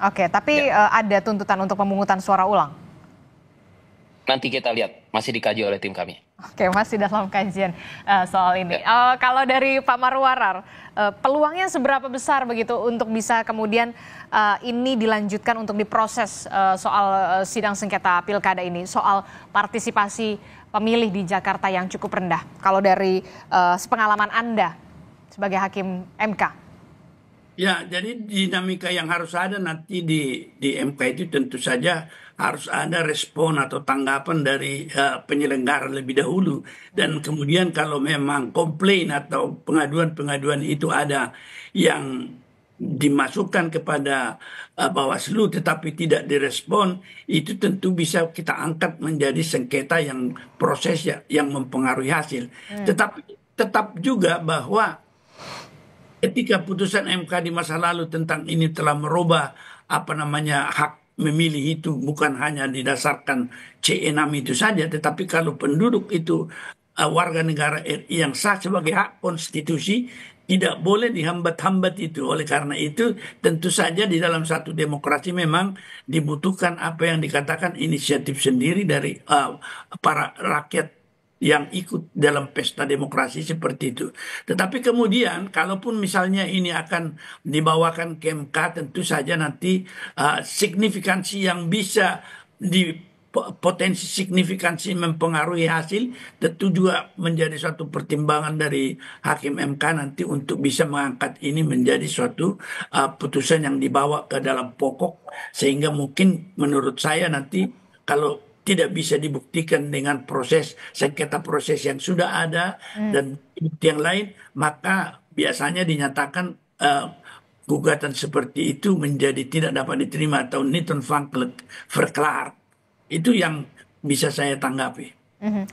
Oke, tapi ya. Eh, ada tuntutan untuk pemungutan suara ulang? Nanti kita lihat, masih dikaji oleh tim kami. Oke, masih dalam kajian uh, soal ini. Ya. Uh, kalau dari Pak Marwarar, uh, peluangnya seberapa besar begitu untuk bisa kemudian uh, ini dilanjutkan untuk diproses uh, soal uh, sidang sengketa pilkada ini, soal partisipasi pemilih di Jakarta yang cukup rendah. Kalau dari uh, sepengalaman Anda sebagai hakim MK. Ya, jadi dinamika yang harus ada nanti di di MK itu tentu saja harus ada respon atau tanggapan dari uh, penyelenggara lebih dahulu dan kemudian kalau memang komplain atau pengaduan-pengaduan itu ada yang dimasukkan kepada uh, Bawaslu tetapi tidak direspon itu tentu bisa kita angkat menjadi sengketa yang proses ya, yang mempengaruhi hasil. Hmm. Tetapi tetap juga bahwa ketika putusan MK di masa lalu tentang ini telah merubah apa namanya hak memilih itu bukan hanya didasarkan c 6 itu saja tetapi kalau penduduk itu uh, warga negara RI yang sah sebagai hak konstitusi tidak boleh dihambat-hambat itu. Oleh karena itu, tentu saja di dalam satu demokrasi memang dibutuhkan apa yang dikatakan inisiatif sendiri dari uh, para rakyat yang ikut dalam pesta demokrasi seperti itu. Tetapi kemudian, kalaupun misalnya ini akan dibawakan ke MK, tentu saja nanti uh, signifikansi yang bisa di potensi signifikansi mempengaruhi hasil tentu juga menjadi suatu pertimbangan dari hakim MK nanti untuk bisa mengangkat ini menjadi suatu uh, putusan yang dibawa ke dalam pokok sehingga mungkin menurut saya nanti kalau tidak bisa dibuktikan dengan proses sengketa proses yang sudah ada hmm. dan bukti yang lain maka biasanya dinyatakan uh, gugatan seperti itu menjadi tidak dapat diterima atau Newton van itu yang bisa saya tanggapi. Mm -hmm.